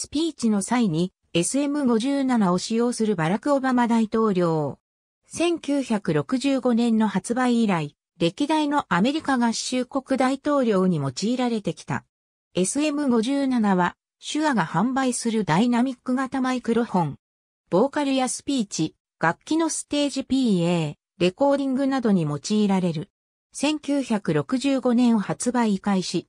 スピーチの際に SM57 を使用するバラク・オバマ大統領。1965年の発売以来、歴代のアメリカ合衆国大統領に用いられてきた。SM57 は、手話が販売するダイナミック型マイクロフォン。ボーカルやスピーチ、楽器のステージ PA、レコーディングなどに用いられる。1965年発売開始。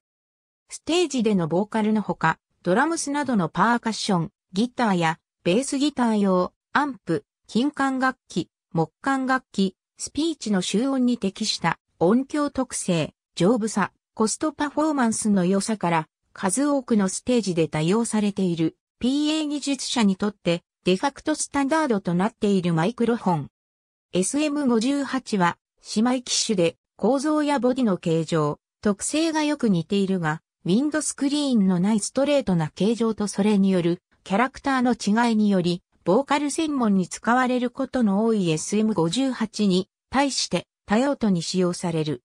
ステージでのボーカルのほか、ドラムスなどのパーカッション、ギターやベースギター用、アンプ、金管楽器、木管楽器、スピーチの集音に適した音響特性、丈夫さ、コストパフォーマンスの良さから数多くのステージで多用されている PA 技術者にとってデファクトスタンダードとなっているマイクロフォン。SM58 は姉妹機種で構造やボディの形状、特性がよく似ているがウィンドスクリーンのないストレートな形状とそれによるキャラクターの違いにより、ボーカル専門に使われることの多い SM58 に対して多用途に使用される。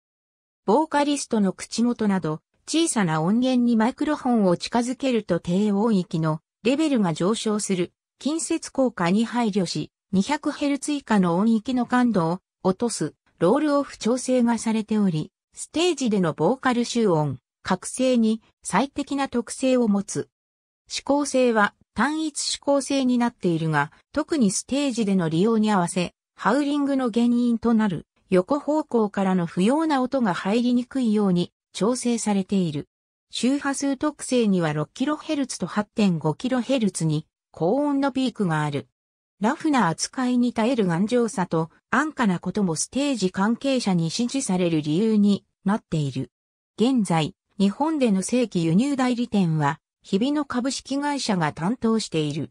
ボーカリストの口元など小さな音源にマイクロフォンを近づけると低音域のレベルが上昇する近接効果に配慮し 200Hz 以下の音域の感度を落とすロールオフ調整がされており、ステージでのボーカル集音、覚醒に最適な特性を持つ。指向性は単一指向性になっているが、特にステージでの利用に合わせ、ハウリングの原因となる横方向からの不要な音が入りにくいように調整されている。周波数特性には 6kHz と 8.5kHz に高音のピークがある。ラフな扱いに耐える頑丈さと安価なこともステージ関係者に支持される理由になっている。現在、日本での正規輸入代理店は、日々の株式会社が担当している。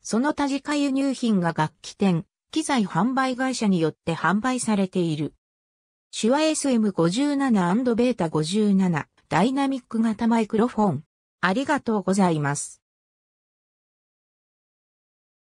その他自家輸入品が楽器店、機材販売会社によって販売されている。手話 SM57& ベータ57ダイナミック型マイクロフォン。ありがとうございます。